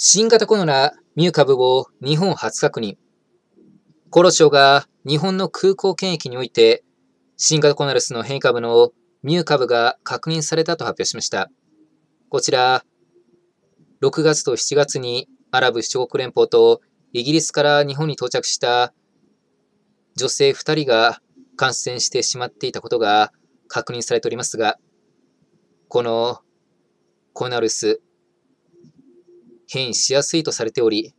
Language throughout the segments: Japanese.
新型コロナミュー株を日本初確認。厚労省が日本の空港検疫において、新型コロナウイルスの変異株のミュー株が確認されたと発表しました。こちら、6月と7月にアラブ首長国連邦とイギリスから日本に到着した女性2人が感染してしまっていたことが確認されておりますが、このコロナウイルス変異しやすいとされており、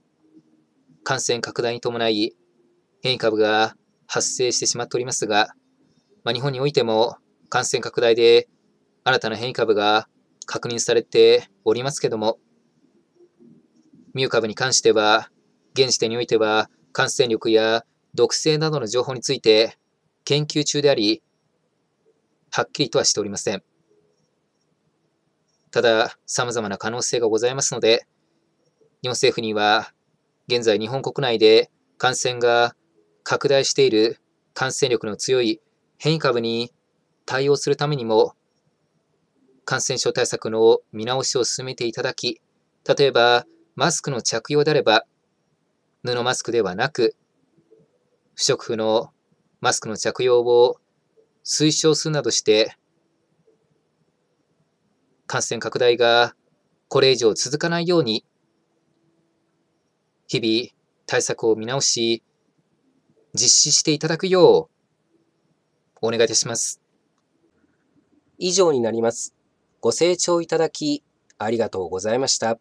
感染拡大に伴い変異株が発生してしまっておりますが、まあ、日本においても感染拡大で新たな変異株が確認されておりますけども、ミュー株に関しては、現時点においては感染力や毒性などの情報について研究中であり、はっきりとはしておりません。ただ、様々な可能性がございますので、日本政府には、現在日本国内で感染が拡大している感染力の強い変異株に対応するためにも、感染症対策の見直しを進めていただき、例えばマスクの着用であれば、布マスクではなく、不織布のマスクの着用を推奨するなどして、感染拡大がこれ以上続かないように日々対策を見直し、実施していただくよう、お願いいたします。以上になります。ご清聴いただき、ありがとうございました。